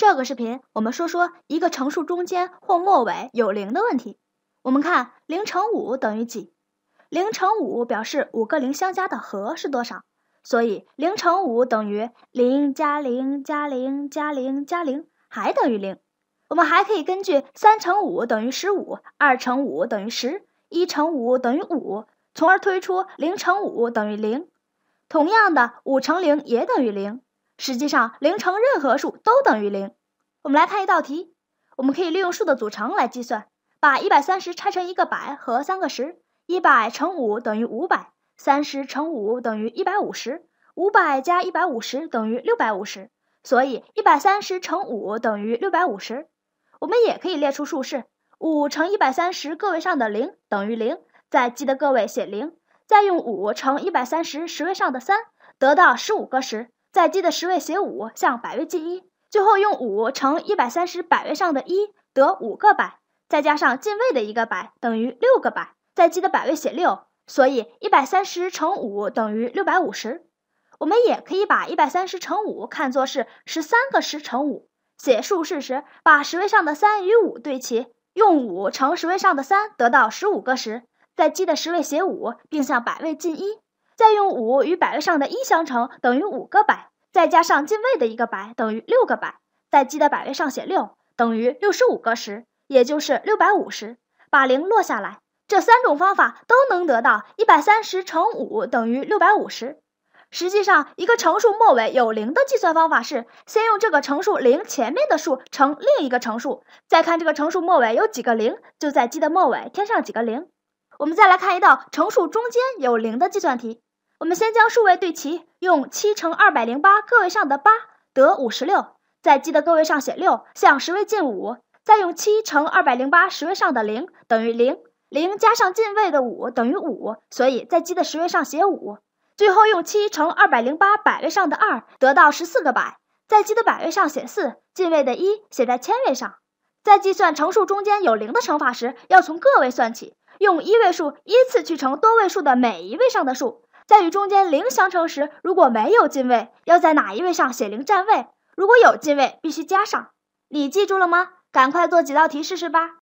这个视频，我们说说一个乘数中间或末尾有零的问题。我们看零乘五等于几？零乘五表示五个零相加的和是多少？所以零乘五等于零加零加零加零加零，还等于零。我们还可以根据三乘五等于十五，二乘五等于十，一乘五等于五，从而推出零乘五等于零。同样的，五乘零也等于零。实际上，零乘任何数都等于零。我们来看一道题，我们可以利用数的组成来计算。把一百三十拆成一个百和三个十，一百乘五等于五百，三十乘五等于一百五十，五百加一百五十等于六百五十，所以一百三十乘五等于六百五十。我们也可以列出竖式：五乘一百三十个位上的零等于零，在积的个位写零，再用五乘一百三十十位上的三，得到十五个十。在积的十位写五，向百位进一。最后用五乘一百三十，百位上的一得五个百，再加上进位的一个百，等于六个百，在积的百位写六。所以一百三十乘五等于六百五十。我们也可以把一百三十乘五看作是十三个十乘五。写竖式时，把十位上的三与五对齐，用五乘十位上的三得到十五个十，在积的十位写五，并向百位进一。再用五与百位上的一相乘，等于五个百，再加上进位的一个百，等于六个百，在积的百位上写六，等于六十五个十，也就是六百五十，把零落下来。这三种方法都能得到一百三十乘五等于六百五十。实际上，一个乘数末尾有零的计算方法是，先用这个乘数零前面的数乘另一个乘数，再看这个乘数末尾有几个零，就在积的末尾添上几个零。我们再来看一道乘数中间有零的计算题。我们先将数位对齐，用七乘二百零八个位上的八得五十六，在积的个位上写六，向十位进五。再用七乘二百零八十位上的零等于零，零加上进位的五等于五，所以在积的十位上写五。最后用七乘二百零八百位上的二得到十四个百，在积的百位上写四，进位的一写在千位上。在计算乘数中间有零的乘法时，要从个位算起，用一位数依次去乘多位数的每一位上的数。在与中间零相乘时，如果没有进位，要在哪一位上写零占位？如果有进位，必须加上。你记住了吗？赶快做几道题试试吧。